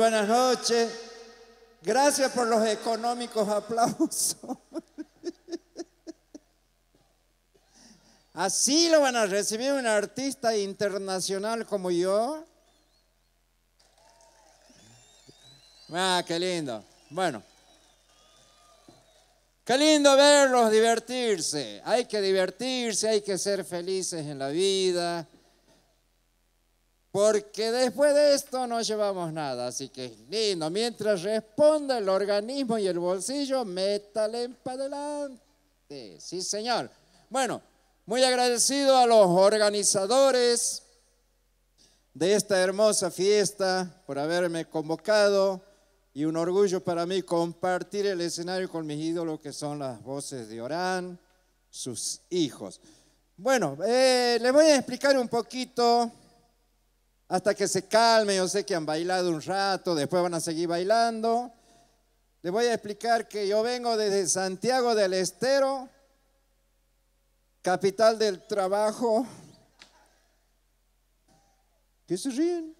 Buenas noches. Gracias por los económicos aplausos. Así lo van a recibir un artista internacional como yo. Ah, qué lindo. Bueno. Qué lindo verlos divertirse. Hay que divertirse, hay que ser felices en la vida. Porque después de esto no llevamos nada, así que es lindo. Mientras responda el organismo y el bolsillo, métale para adelante. Sí, señor. Bueno, muy agradecido a los organizadores de esta hermosa fiesta por haberme convocado y un orgullo para mí compartir el escenario con mis ídolos que son las voces de Orán, sus hijos. Bueno, eh, les voy a explicar un poquito hasta que se calme. Yo sé que han bailado un rato, después van a seguir bailando. Les voy a explicar que yo vengo desde Santiago del Estero, capital del trabajo. ¿Qué se ríen?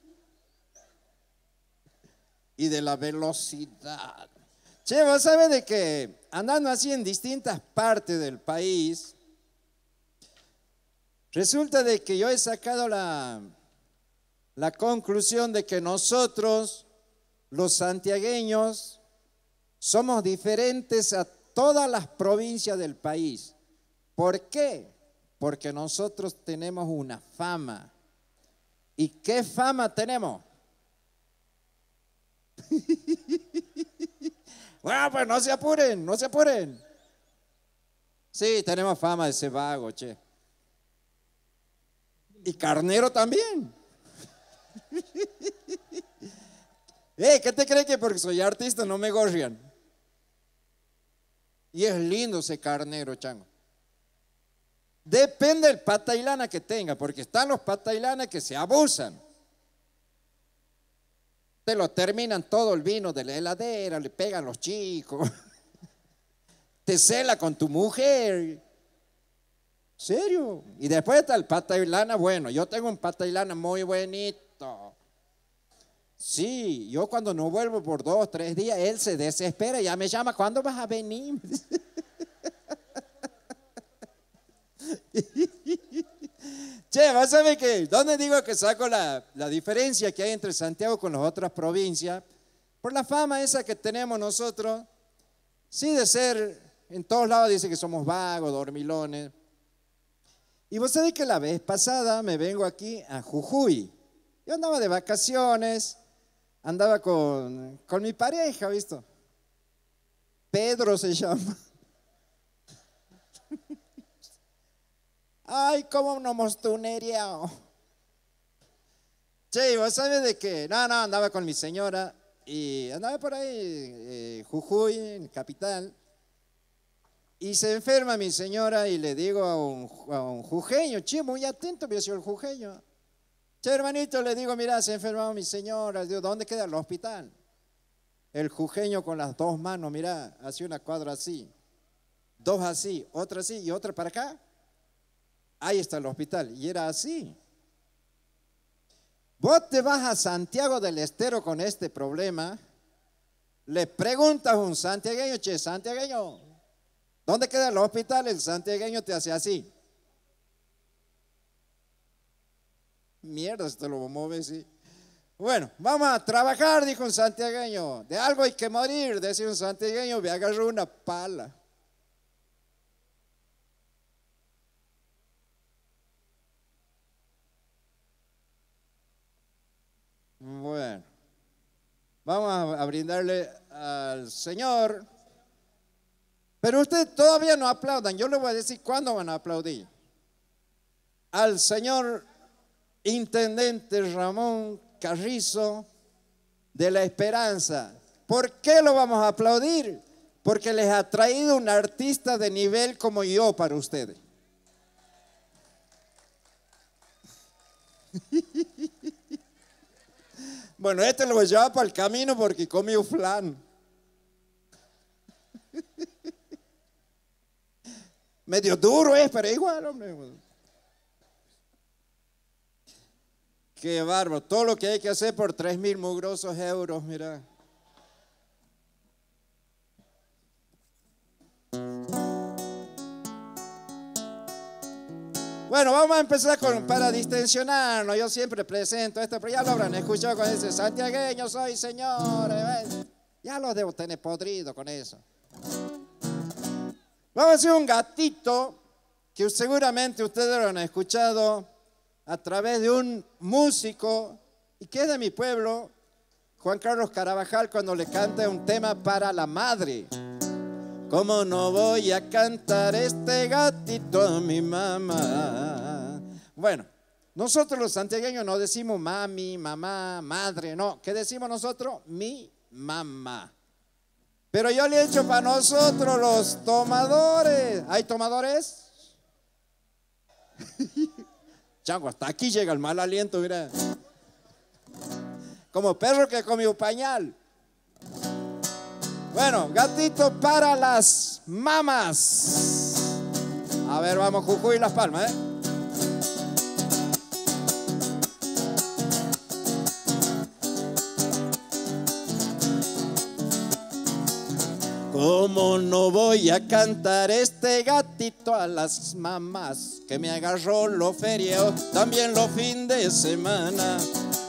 Y de la velocidad. Che, vos de que andando así en distintas partes del país, resulta de que yo he sacado la, la conclusión de que nosotros, los santiagueños, somos diferentes a todas las provincias del país. ¿Por qué? Porque nosotros tenemos una fama. ¿Y qué fama tenemos? bueno, pues no se apuren, no se apuren. Sí, tenemos fama de ese vago, che. Y carnero también. ¿Qué te cree que porque soy artista no me gorrian? Y es lindo ese carnero, chango. Depende del pata y lana que tenga, porque están los pata y lana que se abusan. Te lo terminan todo el vino de la heladera, le pegan los chicos, te cela con tu mujer. ¿Serio? Y después está el pata y lana, bueno, yo tengo un pata y lana muy bonito Sí, yo cuando no vuelvo por dos, tres días, él se desespera, y ya me llama, ¿cuándo vas a venir? che, vas a ver que, ¿dónde digo que saco la, diferencia que hay entre Santiago con las otras provincias? Por la fama esa que tenemos nosotros, sí de ser, en todos lados dice que somos vagos, dormilones. Y vos sabés que la vez pasada me vengo aquí a Jujuy. Yo andaba de vacaciones, andaba con, con mi pareja, ¿visto? Pedro se llama. Ay, cómo no mostunereado. Che, ¿vos sabes de qué? No, no, andaba con mi señora y andaba por ahí, eh, Jujuy, en capital. Y se enferma mi señora y le digo a un, jujeño, che, muy atento, había sido el jujeño. Che, hermanito, le digo, mira, se enfermado mi señora. Dios, ¿dónde queda el hospital? El jujeño con las dos manos, mira, hace una cuadra así, dos así, otra así y otra para acá. Ahí está el hospital. Y era así. Vos te vas a Santiago del Estero con este problema. Le preguntas a un santiagueño, che, santiagueño, ¿dónde queda el hospital? El santiagueño te hace así. Mierda, si te lo mueves, sí. Bueno, vamos a trabajar, dijo un santiagueño. De algo hay que morir, decía un santiagueño, me agarró una pala. Bueno, vamos a, brindarle al Señor. Pero ustedes todavía no aplaudan. Yo les voy a decir cuándo van a aplaudir. Al Señor intendente Ramón Carrizo de la Esperanza. ¿Por qué lo vamos a aplaudir? Porque les ha traído un artista de nivel como yo para ustedes. Bueno, este lo voy llevar para el camino porque comió flan. Medio duro es, pero igual, hombre. Qué bárbaro. Todo lo que hay que hacer por 3.000 mil mugrosos euros, mira. Bueno, vamos a empezar con, para distensionarnos. Yo siempre presento esto, pero ya lo habrán escuchado con ese santiagueño soy, señor. Ya los debo tener podrido con eso. Vamos a hacer un gatito que seguramente ustedes lo han escuchado a través de un músico, y que es de mi pueblo, Juan Carlos Carabajal, cuando le canta un tema para la madre. ¿Cómo no voy a cantar este gatito a mi mamá? Bueno, nosotros los santiagueños no decimos mami, mamá, madre, no. ¿Qué decimos nosotros? Mi mamá. Pero yo le he hecho para nosotros los tomadores. ¿Hay tomadores? hasta aquí llega el mal aliento, mira. Como perro que comió pañal. Bueno, gatito para las mamas. A ver, vamos, Jujuy y Las Palmas, ¿eh? no voy a cantar este gatito a las mamás? Que me agarró lo feriado, también los fin de semana.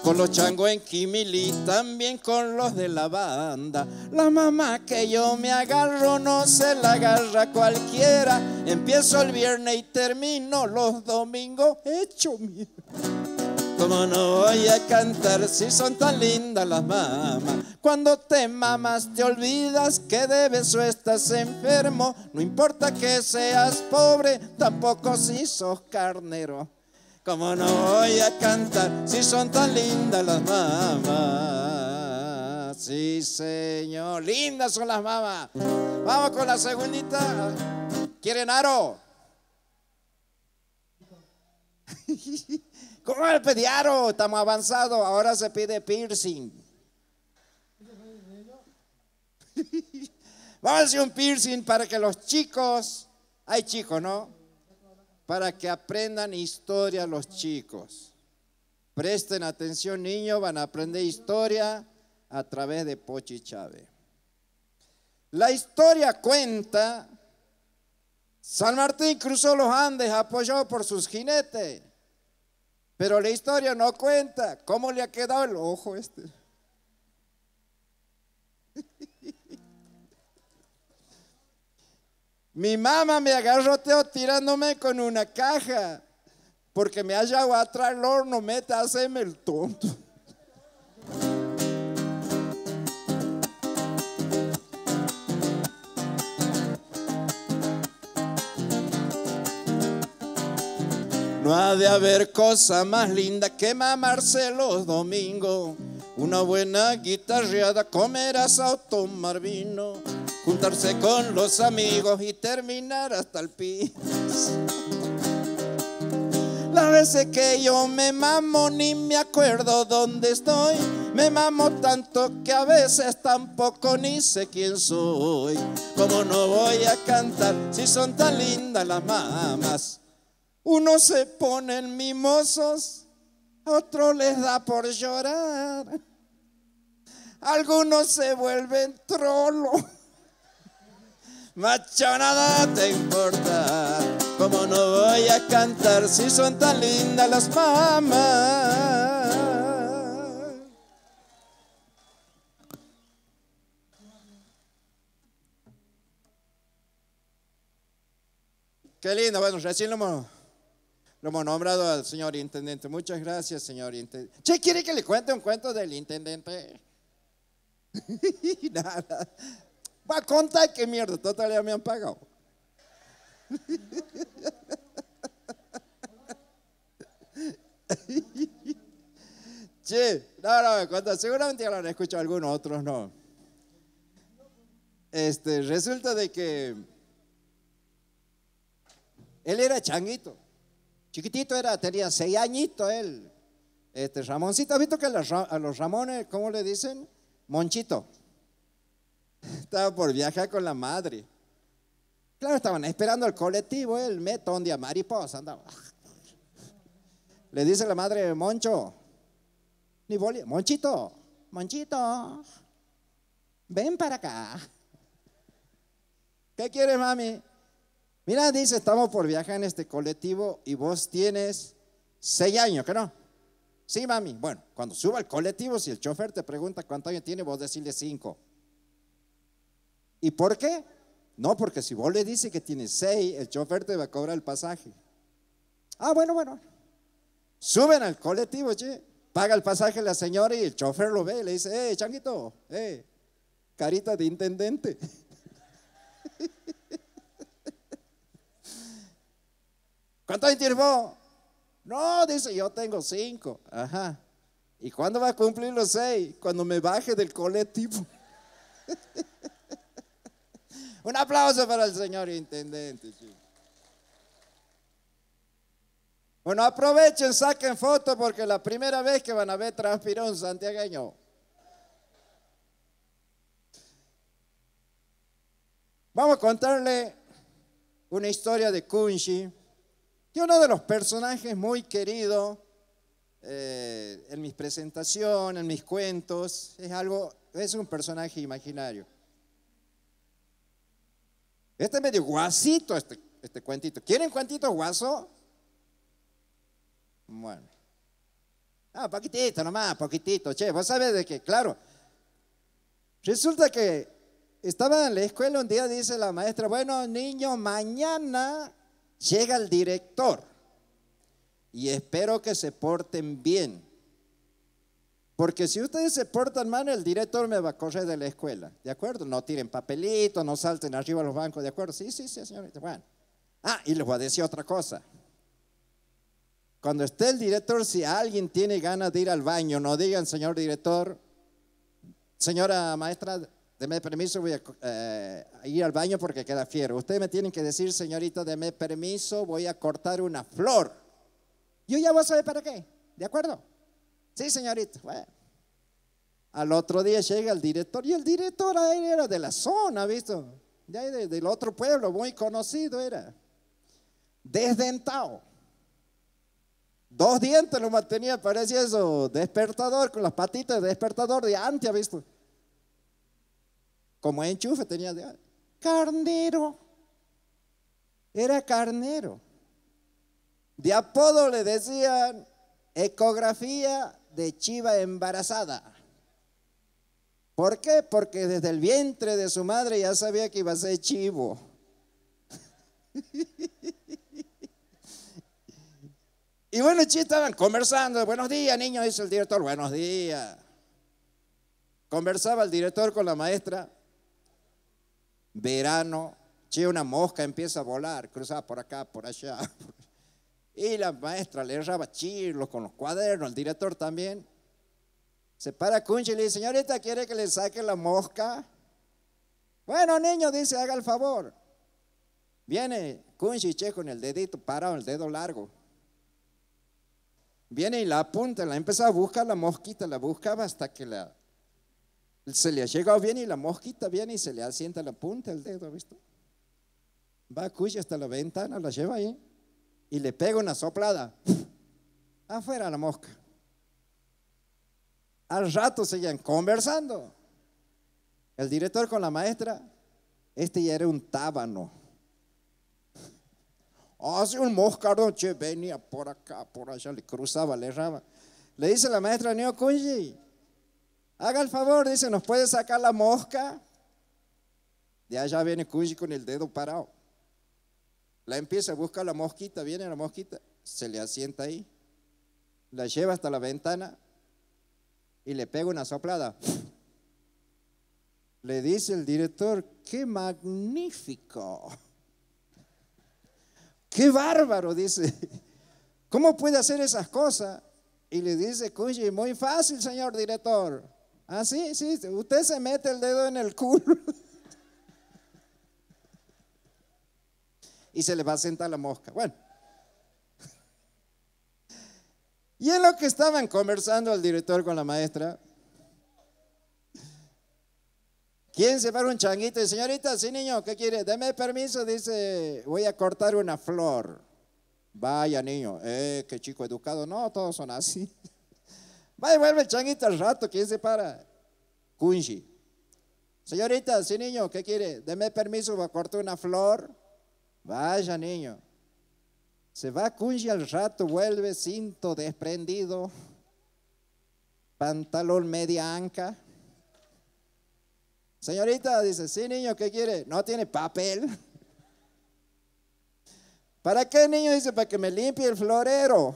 Con los changos en Kimili, también con los de la banda. La mamá que yo me agarro no se la agarra cualquiera. Empiezo el viernes y termino los domingos hecho mierda. ¿Cómo no voy a cantar si son tan lindas las mamas? Cuando te mamas te olvidas que debes beso estás enfermo. No importa que seas pobre, tampoco si sos carnero. ¿Cómo no voy a cantar si son tan lindas las mamas? Sí, señor, lindas son las mamas. Vamos con la segundita. ¿Quieren aro? ¿Cómo el pediaro? Estamos avanzados. Ahora se pide piercing. Vamos a hacer un piercing para que los chicos, hay chicos, ¿no? Para que aprendan historia los chicos. Presten atención, niños, van a aprender historia a través de Pochi Chávez. La historia cuenta, San Martín cruzó los Andes apoyado por sus jinetes. Pero la historia no cuenta. ¿Cómo le ha quedado el ojo este? Mi mamá me agarroteó tirándome con una caja porque me ha llevado atrás el horno, meta, haceme el tonto. de haber cosa más linda que mamarse los domingos. Una buena guitarreada, comer asado, tomar vino, juntarse con los amigos y terminar hasta el piso. Las veces que yo me mamo ni me acuerdo dónde estoy. Me mamo tanto que a veces tampoco ni sé quién soy. Como no voy a cantar si son tan lindas las mamás. Unos se ponen mimosos, otro les da por llorar. Algunos se vuelven trolo. Macho, nada te importa. Como no voy a cantar si son tan lindas las mamás Qué lindo, bueno, recién lo lo hemos nombrado al señor intendente. Muchas gracias, señor intendente. Che, ¿quiere que le cuente un cuento del intendente? Nada. Va a contar qué mierda, todavía me han pagado. che, no, no, me Seguramente ya lo han escuchado algunos, otros no. Este, resulta de que él era changuito. Chiquitito era, tenía seis añitos él. Este Ramoncito, ¿has visto que a los Ramones, ¿cómo le dicen? Monchito. Estaba por viajar con la madre. Claro, estaban esperando el colectivo, el metón de mariposa. Andaba. Le dice la madre, Moncho, ni Monchito, Monchito, ven para acá. ¿Qué quieres, mami? Mira, dice, estamos por viajar en este colectivo y vos tienes seis años, ¿qué no? Sí, mami. Bueno, cuando suba al colectivo, si el chofer te pregunta cuántos años tiene, vos decirle cinco. ¿Y por qué? No, porque si vos le dices que tienes seis, el chofer te va a cobrar el pasaje. Ah, bueno, bueno. Suben al colectivo, che. Paga el pasaje la señora y el chofer lo ve y le dice, eh, changuito, eh, carita de intendente. ¿Cuánto años No, dice, yo tengo cinco. Ajá. ¿Y cuándo va a cumplir los seis? Cuando me baje del colectivo. Un aplauso para el señor intendente. Bueno, aprovechen, saquen fotos porque la primera vez que van a ver transpirón santiagueño. Vamos a contarle una historia de Kunshi. Y uno de los personajes muy queridos eh, en mis presentaciones, en mis cuentos, es algo, es un personaje imaginario. Este es medio guasito este, este, cuentito. ¿Quieren cuentito guaso? Bueno. Ah, poquitito nomás, poquitito. Che, vos sabés de qué, claro. Resulta que estaba en la escuela un día, dice la maestra, bueno, niño, mañana Llega el director y espero que se porten bien. Porque si ustedes se portan mal, el director me va a correr de la escuela, ¿de acuerdo? No tiren papelitos, no salten arriba a los bancos, ¿de acuerdo? Sí, sí, sí, señorita. Bueno. Ah, y les voy a decir otra cosa. Cuando esté el director, si alguien tiene ganas de ir al baño, no digan, señor director, señora maestra, Deme permiso, voy a eh, ir al baño porque queda fiero. Ustedes me tienen que decir, señorita, deme permiso, voy a cortar una flor. Yo ya voy a saber para qué, ¿de acuerdo? Sí, señorita. Al otro día llega el director y el director era de la zona, ¿visto? Ya del otro pueblo, muy conocido era. Desdentado. Dos dientes lo mantenía, parecía eso, despertador, con las patitas despertador de ¿ha ¿visto? Como enchufe tenía de carnero. Era carnero. De apodo le decían ecografía de chiva embarazada. ¿Por qué? Porque desde el vientre de su madre ya sabía que iba a ser chivo. Y bueno, chi estaban conversando. Buenos días, niño, dice el director. Buenos días. Conversaba el director con la maestra verano, che, una mosca empieza a volar, cruzaba por acá, por allá. Y la maestra le erraba chirlo con los cuadernos, el director también. Se para Cunchi y le dice, señorita, ¿quiere que le saque la mosca? Bueno, niño, dice, haga el favor. Viene Kunchi Che con el dedito parado, el dedo largo. Viene y la apunta, la empieza a buscar la mosquita, la buscaba hasta que la se le ha llegado bien y la mosquita viene y se le asienta la punta del dedo, visto? Va a hasta la ventana, la lleva ahí y le pega una soplada. Afuera la mosca. Al rato seguían conversando. El director con la maestra, este ya era un tábano. Hace ah, un moscardo, che, venía por acá, por allá, le cruzaba, le erraba. Le dice la maestra, Neo Kunji, Haga el favor, dice, ¿nos puede sacar la mosca? De allá viene Cuyi con el dedo parado. La empieza, a buscar la mosquita, viene la mosquita, se le asienta ahí, la lleva hasta la ventana y le pega una soplada. Le dice el director, qué magnífico, qué bárbaro, dice, ¿cómo puede hacer esas cosas? Y le dice, Cuyi, muy fácil, señor director. Ah, sí, sí, usted se mete el dedo en el culo. y se le va a sentar la mosca. Bueno. Y es lo que estaban conversando el director con la maestra, ¿quién se para un changuito? señorita, sí, niño, ¿qué quiere? Deme permiso, dice, voy a cortar una flor. Vaya, niño, eh, qué chico educado. No, todos son así. Va y vuelve el changuito al rato, ¿quién se para? Kunji Señorita, sí niño, ¿qué quiere? Deme permiso a cortar una flor. Vaya niño. Se va Kunji al rato, vuelve cinto desprendido, pantalón media anca. Señorita, dice, sí niño, ¿qué quiere? No tiene papel. ¿Para qué niño? Dice, para que me limpie el florero.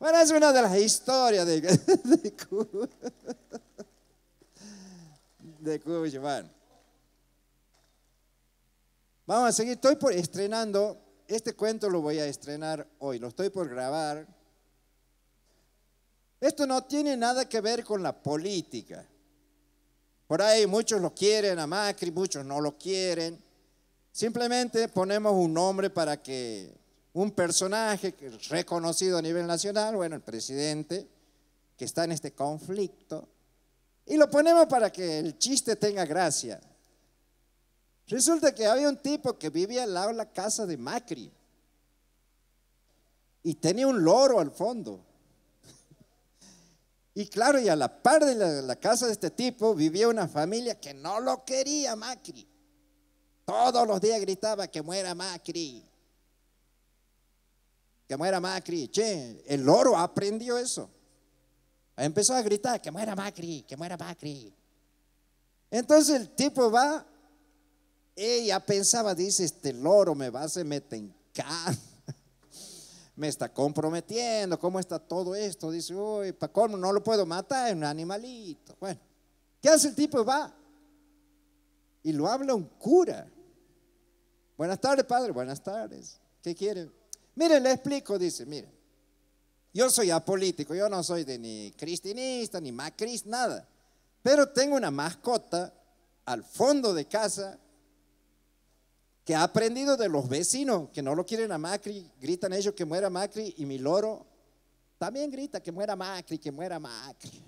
Bueno, es una de las historias de, de Cuba. De Cuba, Vamos a seguir. Estoy por estrenando. Este cuento lo voy a estrenar hoy. Lo estoy por grabar. Esto no tiene nada que ver con la política. Por ahí muchos lo quieren a Macri, muchos no lo quieren. Simplemente ponemos un nombre para que un personaje reconocido a nivel nacional, bueno, el presidente, que está en este conflicto, y lo ponemos para que el chiste tenga gracia. Resulta que había un tipo que vivía al lado de la casa de Macri y tenía un loro al fondo. Y claro, y a la par de la, la casa de este tipo vivía una familia que no lo quería Macri. Todos los días gritaba que muera Macri, que muera Macri. Che, el loro aprendió eso. Empezó a gritar, que muera Macri, que muera Macri. Entonces el tipo va, ella pensaba, dice, este loro me va, se mete en me está comprometiendo, cómo está todo esto. Dice, uy, ¿para cómo? No lo puedo matar, es un animalito. Bueno, ¿qué hace el tipo? Va y lo habla un cura. Buenas tardes, padre, buenas tardes. ¿Qué quieren Mire, le explico, dice, mire. yo soy apolítico, yo no soy de ni cristinista, ni macris, nada, pero tengo una mascota al fondo de casa que ha aprendido de los vecinos que no lo quieren a Macri, gritan ellos que muera Macri y mi loro también grita que muera Macri, que muera Macri.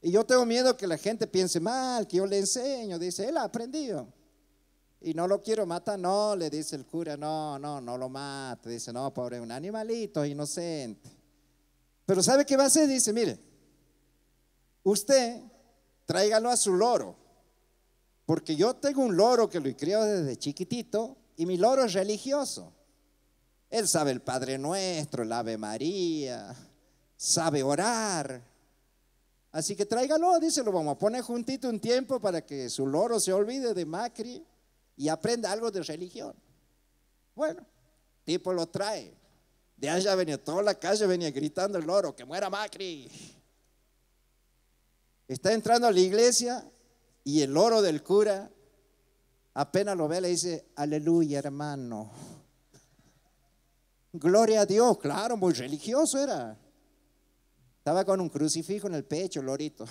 Y yo tengo miedo que la gente piense mal, que yo le enseño, dice, él ha aprendido y no lo quiero matar. No, le dice el cura, no, no, no lo mate. Dice, no, pobre, un animalito inocente. Pero ¿sabe qué va a hacer? Dice, mire, usted tráigalo a su loro, porque yo tengo un loro que lo crió desde chiquitito y mi loro es religioso. Él sabe el Padre Nuestro, el Ave María, sabe orar. Así que tráigalo, dice, lo vamos a poner juntito un tiempo para que su loro se olvide de Macri y aprenda algo de religión. Bueno, tipo lo trae. De allá venía, toda la calle venía gritando el loro, que muera Macri. Está entrando a la iglesia y el loro del cura apenas lo ve, le dice, aleluya hermano. Gloria a Dios, claro, muy religioso era. Estaba con un crucifijo en el pecho, lorito.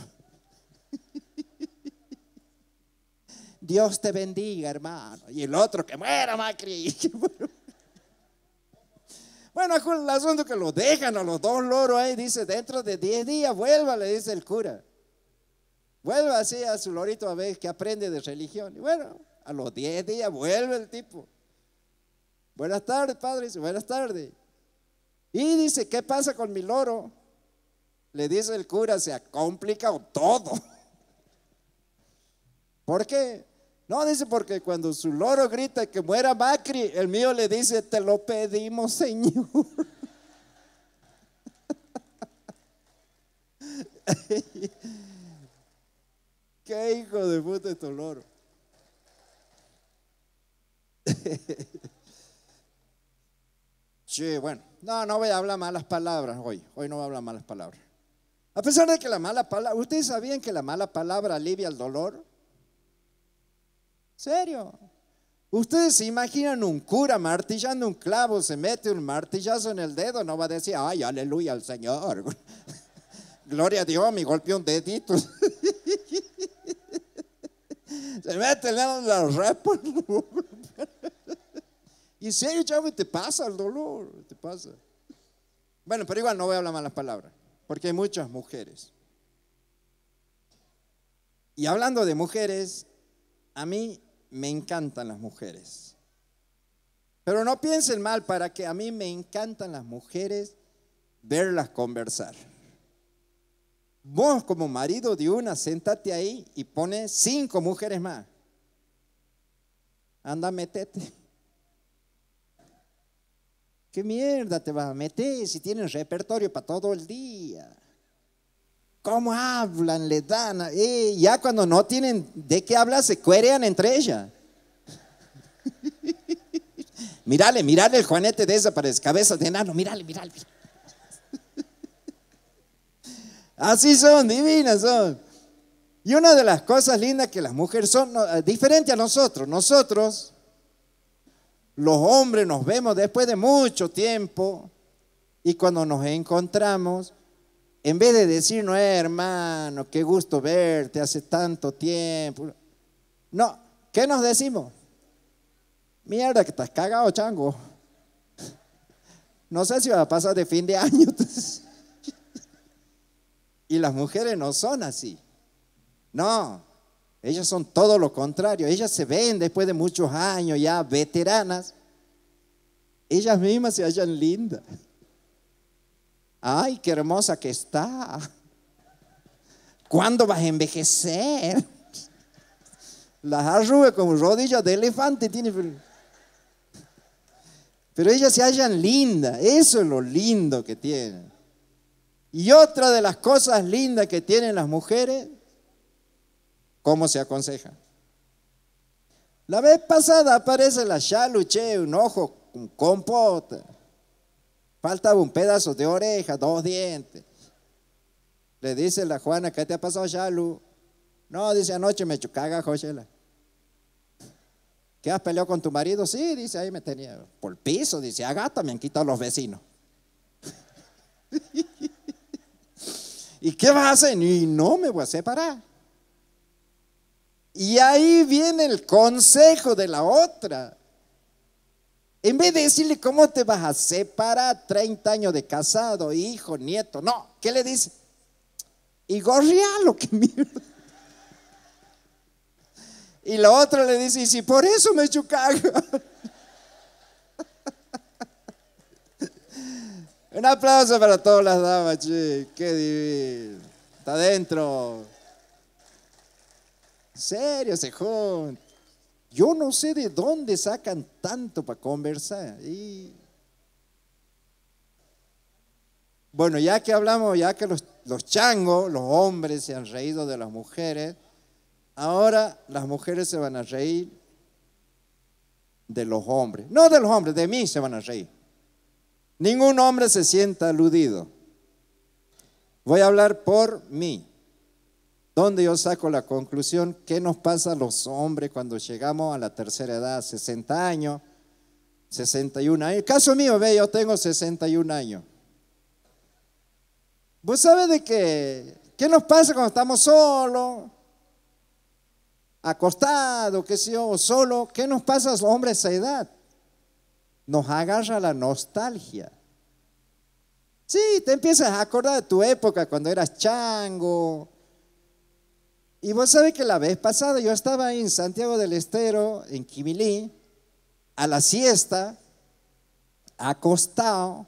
Dios te bendiga, hermano. Y el otro, que muera Macri. Bueno, el asunto que lo dejan a los dos loros ahí, dice, dentro de 10 días vuelva, le dice el cura. Vuelva así a su lorito a ver que aprende de religión. Y bueno, a los 10 días vuelve el tipo. Buenas tardes, padre. buenas tardes. Y dice, ¿qué pasa con mi loro? Le dice el cura, se ha complicado todo. ¿Por qué? No, dice, porque cuando su loro grita que muera Macri, el mío le dice, te lo pedimos, Señor. Qué hijo de puta es tu loro. Sí, bueno, no, no voy a hablar malas palabras hoy. Hoy no voy a hablar malas palabras. A pesar de que la mala palabra, ¿ustedes sabían que la mala palabra alivia el dolor? serio. Ustedes se imaginan un cura martillando un clavo, se mete un martillazo en el dedo, no va a decir, ay, aleluya al Señor. Gloria a Dios, me golpeó un dedito. se mete en la repa. y en serio, chavo, te pasa el dolor, te pasa. Bueno, pero igual no voy a hablar malas palabras, porque hay muchas mujeres. Y hablando de mujeres, a mí me encantan las mujeres. Pero no piensen mal para que a mí me encantan las mujeres verlas conversar. Vos como marido de una, sentate ahí y pone cinco mujeres más. Anda, metete. ¿Qué mierda te vas a meter si tienes repertorio para todo el día? ¿Cómo hablan? Le dan. Y eh, ya cuando no tienen de qué hablar, se cuerean entre ellas. mirale, mirale el juanete de esa pared, cabeza de enano, mirale, mirale. Así son, divinas son. Y una de las cosas lindas que las mujeres son, no, eh, diferente a nosotros, nosotros, los hombres nos vemos después de mucho tiempo y cuando nos encontramos, en vez de decir, no, hermano, qué gusto verte, hace tanto tiempo. No, ¿qué nos decimos? Mierda, que estás cagado, chango. No sé si va a pasar de fin de año. y las mujeres no son así. No, ellas son todo lo contrario. Ellas se ven después de muchos años ya veteranas. Ellas mismas se hallan lindas. Ay, qué hermosa que está. ¿Cuándo vas a envejecer? Las arrugas como rodillas de elefante tiene. Pero ellas se hallan lindas. Eso es lo lindo que tienen. Y otra de las cosas lindas que tienen las mujeres, ¿cómo se aconseja? La vez pasada aparece la chaluche, un ojo con compote. Falta un pedazo de oreja, dos dientes. Le dice la Juana, ¿qué te ha pasado, Shalu? No, dice, anoche me chucaga Josela. ¿Qué has peleado con tu marido? Sí, dice, ahí me tenía. Por piso, dice, agata, me han quitado los vecinos. ¿Y qué vas a hacer? Y no me voy a separar. Y ahí viene el consejo de la otra. En vez de decirle cómo te vas a separar 30 años de casado, hijo, nieto, no, ¿qué le dice? Y gorrialo, que mierda. Y lo otro le dice, y si por eso me chucago Un aplauso para todas las damas, Qué divino. Está adentro. Serio, se junta. Yo no sé de dónde sacan tanto para conversar. Y... Bueno, ya que hablamos, ya que los, los changos, los hombres se han reído de las mujeres, ahora las mujeres se van a reír de los hombres. No de los hombres, de mí se van a reír. Ningún hombre se sienta aludido. Voy a hablar por mí. ¿Dónde yo saco la conclusión, ¿qué nos pasa a los hombres cuando llegamos a la tercera edad, 60 años, 61 años? El caso mío, ve, yo tengo 61 años. ¿Vos sabés de qué? ¿Qué nos pasa cuando estamos solos, acostados, qué sé yo, solo? ¿Qué nos pasa a los hombres a esa edad? Nos agarra la nostalgia. Sí, te empiezas a acordar de tu época cuando eras chango, y vos sabés que la vez pasada yo estaba en Santiago del Estero, en Quimilí, a la siesta, acostado,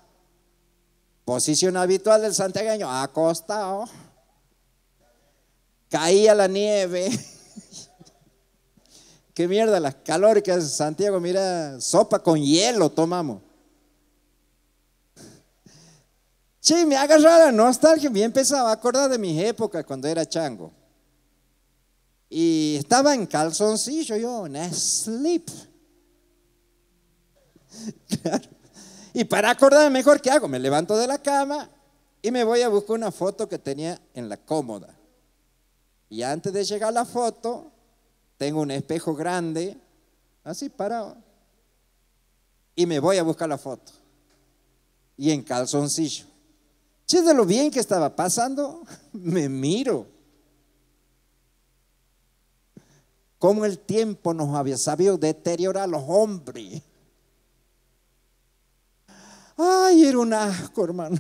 posición habitual del santiagueño, acostado, caía la nieve. Qué mierda, las calóricas, Santiago, mira, sopa con hielo tomamos. Sí, me agarró la nostalgia, me empezaba a acordar de mis épocas cuando era chango. Y estaba en calzoncillo yo, en sleep. Y para acordarme, mejor, ¿qué hago? Me levanto de la cama y me voy a buscar una foto que tenía en la cómoda. Y antes de llegar a la foto, tengo un espejo grande, así parado. Y me voy a buscar la foto. Y en calzoncillo. Che, de lo bien que estaba pasando, me miro. cómo el tiempo nos había sabido deteriorar a los hombres. Ay, era un asco, hermano.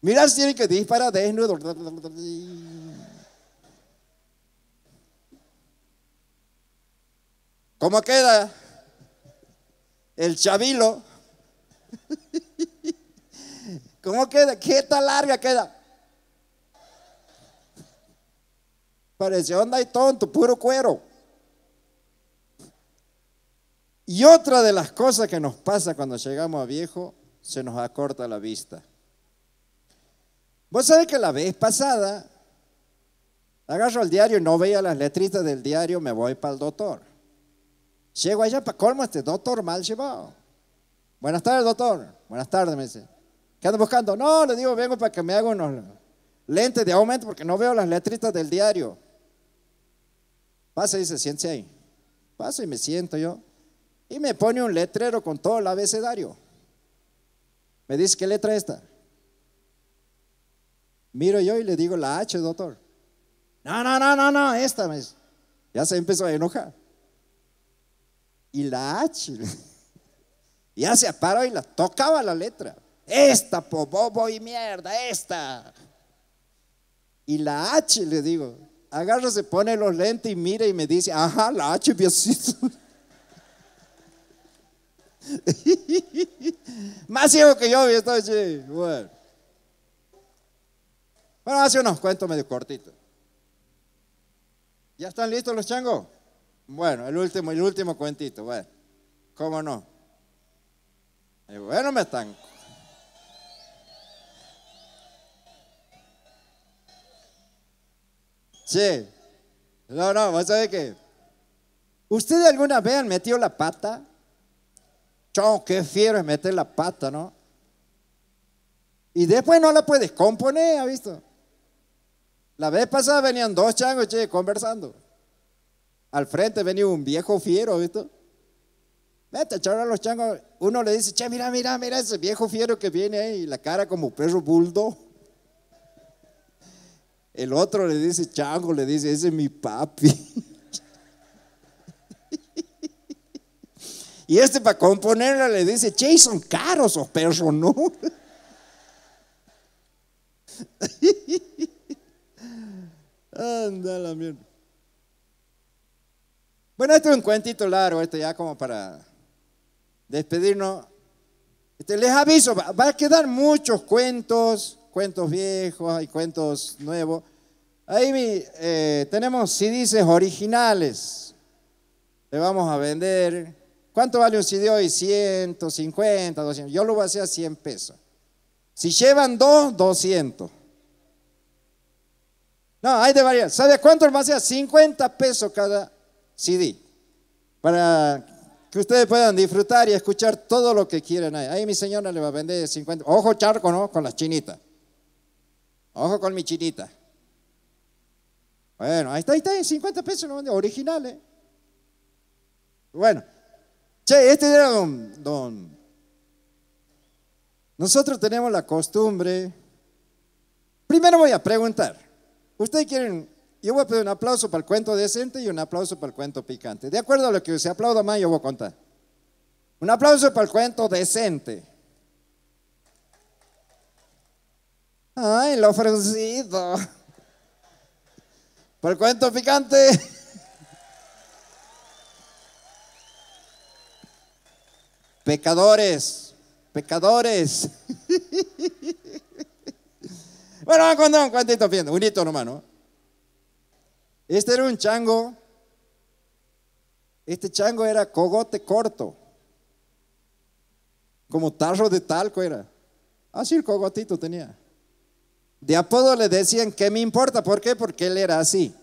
Mira, tiene que dispara desnudo. ¿Cómo queda el chavilo? ¿Cómo queda? ¿Qué tan larga queda? parece, onda y tonto, puro cuero. Y otra de las cosas que nos pasa cuando llegamos a viejo, se nos acorta la vista. Vos sabés que la vez pasada, agarro el diario y no veía las letritas del diario, me voy para el doctor. Llego allá para colmo este doctor mal llevado. Buenas tardes, doctor. Buenas tardes, me dice. ¿Qué ando buscando? No, le digo, vengo para que me haga unos lentes de aumento porque no veo las letritas del diario. Pasa y se siente ahí. Paso y me siento yo. Y me pone un letrero con todo el abecedario. Me dice, ¿qué letra es esta? Miro yo y le digo, la H, doctor. No, no, no, no, no, esta. Ya se empezó a enojar. Y la H. ya se paró y la tocaba la letra. Esta, po, bobo y mierda, esta. Y la H, le digo agarra, se pone los lentes y mira y me dice, ajá, la H, Más ciego que yo había Bueno. bueno, hace unos cuentos medio cortitos. ¿Ya están listos los changos? Bueno, el último, el último cuentito, bueno. ¿Cómo no? Eh, bueno, me están Che, no, no, vos sabés ¿Ustedes alguna vez han metido la pata? Chau, qué fiero es meter la pata, ¿no? Y después no la puedes componer, ¿ha visto? La vez pasada venían dos changos, che, conversando. Al frente venía un viejo fiero, ¿visto? Vete a los changos. Uno le dice, che, mira, mira, mira ese viejo fiero que viene ahí, y la cara como perro buldo. El otro le dice, Chango, le dice, ese es mi papi. Y este para componerla le dice, che, son caros esos perros, ¿no? Anda la mierda. Bueno, esto es un cuentito largo, esto ya como para despedirnos. Este, les aviso, va a quedar muchos cuentos cuentos viejos, hay cuentos nuevos. Ahí eh, tenemos CDs originales. Le vamos a vender. ¿Cuánto vale un CD hoy? 150, 200. Yo lo voy a hacer a 100 pesos. Si llevan dos, 200. No, hay de varias. ¿Sabe cuánto va a 50 pesos cada CD. Para que ustedes puedan disfrutar y escuchar todo lo que quieran Ahí mi señora le va a vender 50. Ojo charco, ¿no? Con las chinitas. Ojo con mi chinita. Bueno, ahí está, ahí está, 50 pesos, original, ¿eh? Bueno, che, este era don, don. Nosotros tenemos la costumbre. Primero voy a preguntar. Ustedes quieren, yo voy a pedir un aplauso para el cuento decente y un aplauso para el cuento picante. De acuerdo a lo que se aplauda más, yo voy a contar. Un aplauso para el cuento decente. Ay, lo ofrecido. Por cuento picante. Pecadores, pecadores. bueno, cuando un cuantito viendo. un hito Este era un chango. Este chango era cogote corto. Como tarro de talco era. Así el cogotito tenía. De apodo le decían, ¿qué me importa? ¿Por qué? Porque él era así.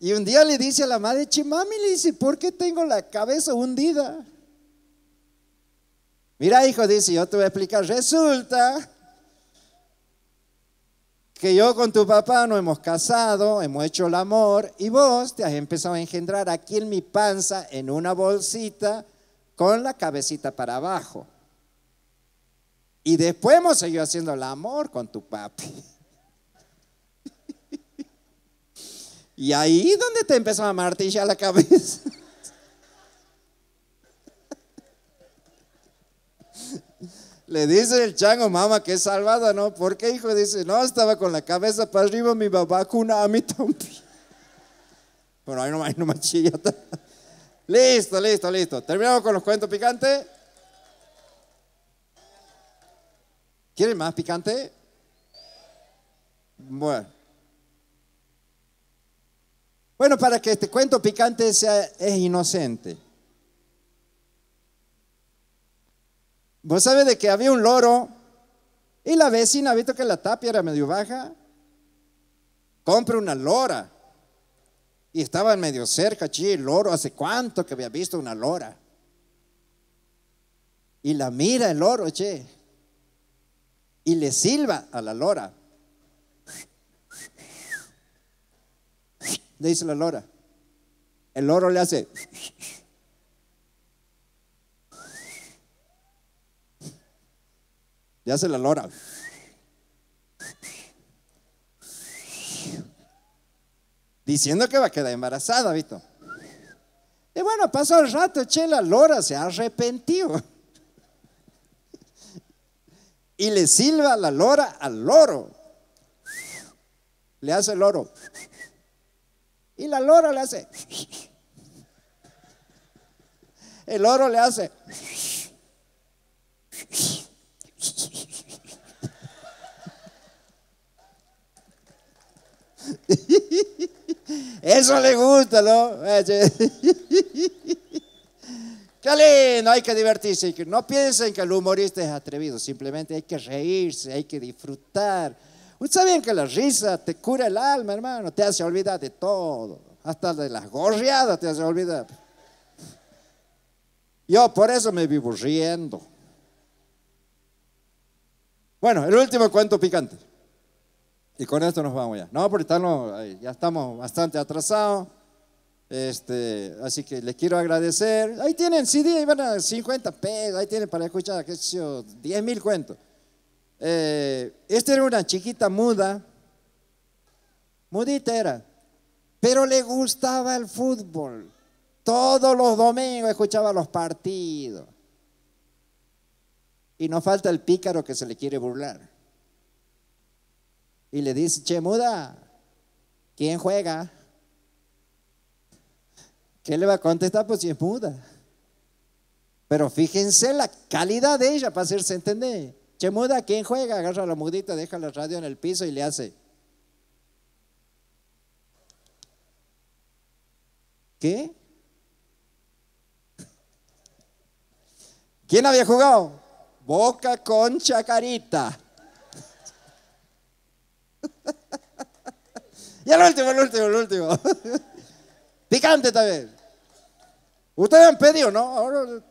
Y un día le dice a la madre, Chimami, le dice, ¿por qué tengo la cabeza hundida? Mira, hijo, dice, yo te voy a explicar. Resulta que yo con tu papá no hemos casado, hemos hecho el amor y vos te has empezado a engendrar aquí en mi panza, en una bolsita, con la cabecita para abajo. Y después hemos seguido haciendo el amor con tu papi. Y ahí donde te empezó a martillar la cabeza. Le dice el chango, mamá, que es salvada, ¿no? Porque hijo? Dice, no, estaba con la cabeza para arriba, mi papá cuna a mi también. Pero ahí no, ahí no me Listo, listo, listo. Terminamos con los cuentos picantes. ¿Quieren más picante? Bueno. Bueno, para que este cuento picante sea, es inocente. Vos sabés de que había un loro y la vecina, visto que la tapia era medio baja, compra una lora. Y estaba medio cerca, che, el loro, hace cuánto que había visto una lora. Y la mira el loro, che y le silba a la lora. Le dice la lora. El loro le hace. Le hace la lora. Diciendo que va a quedar embarazada, Vito. Y bueno, pasó el rato, che, la lora se ha arrepentido y le silba la lora al loro. Le hace el loro. Y la lora le hace. El loro le hace. Eso le gusta, ¿no? Qué lindo, hay que divertirse. No piensen que el humorista este es atrevido, simplemente hay que reírse, hay que disfrutar. Ustedes saben que la risa te cura el alma, hermano, te hace olvidar de todo, hasta de las gorriadas te hace olvidar. Yo por eso me vivo riendo. Bueno, el último cuento picante. Y con esto nos vamos ya. No, porque ya estamos bastante atrasados. Este, así que le quiero agradecer. Ahí tienen CD, van a 50 pesos, ahí tienen para escuchar, qué yo, 10 mil cuentos. Eh, esta era una chiquita muda, mudita era, pero le gustaba el fútbol. Todos los domingos escuchaba los partidos. Y no falta el pícaro que se le quiere burlar. Y le dice, che, muda, ¿quién juega? ¿Qué le va a contestar? Pues si es Pero fíjense la calidad de ella para hacerse entender. Chemuda, muda, ¿quién juega? Agarra la mudita, deja la radio en el piso y le hace. ¿Qué? ¿Quién había jugado? Boca con chacarita. y el último, el último, el último. Picante también. Ustedes han pedido, ¿no?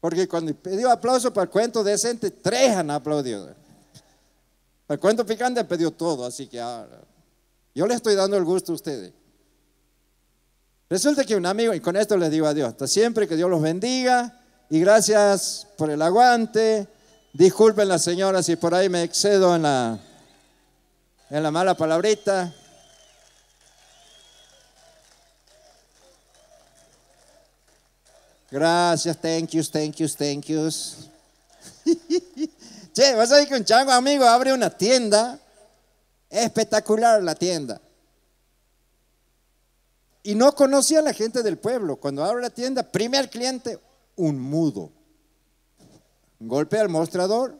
porque cuando pidió aplauso para el cuento decente, tres han aplaudido. Para el cuento picante pedido todo, así que ahora, yo le estoy dando el gusto a ustedes. Resulta que un amigo, y con esto les digo adiós, hasta siempre, que Dios los bendiga y gracias por el aguante. Disculpen las señoras si por ahí me excedo en la, en la mala palabrita. Gracias, thank yous, thank yous, thank yous. che, vas a ir con Chango, amigo, abre una tienda. Espectacular la tienda. Y no conocía a la gente del pueblo. Cuando abre la tienda, primer cliente, un mudo. Golpea el mostrador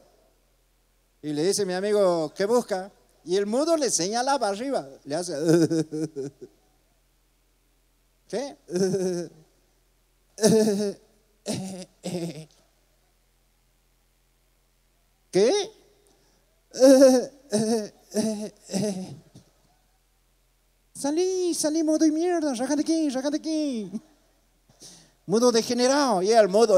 y le dice, mi amigo, ¿qué busca? Y el mudo le señalaba arriba, le hace... ¿Qué? ¿Qué? Salí, salí, modo de mierda, de aquí, de aquí. Mudo degenerado, y al el modo.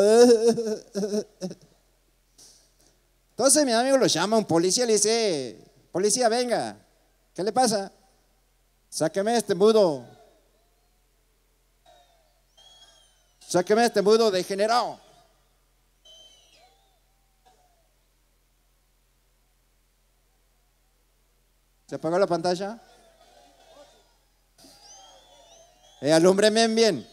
Entonces mi amigo lo llama un policía le dice, policía, venga, ¿qué le pasa? Sáqueme este mudo. Sáqueme este mudo degenerado. ¿Se apagó la pantalla? Eh, alúmbreme bien.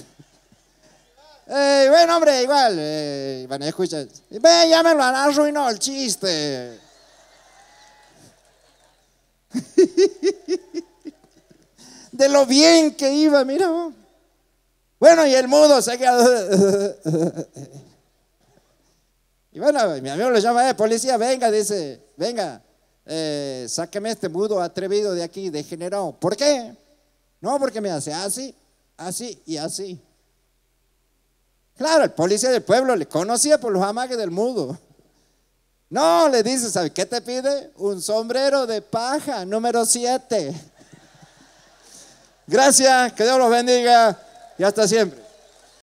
eh, bueno, hombre, igual. Eh, van a escuchar. Ve, ya me lo han arruinado el chiste. De lo bien que iba, mira. Vos. Bueno, y el mudo se queda. y bueno, mi amigo le llama, eh, policía, venga, dice, venga, eh, sáqueme este mudo atrevido de aquí, degenerado. ¿Por qué? No, porque me hace así, así y así. Claro, el policía del pueblo le conocía por los amagues del mudo. No, le dice, ¿sabes qué te pide? Un sombrero de paja, número 7. Gracias, que Dios los bendiga. Y hasta siempre.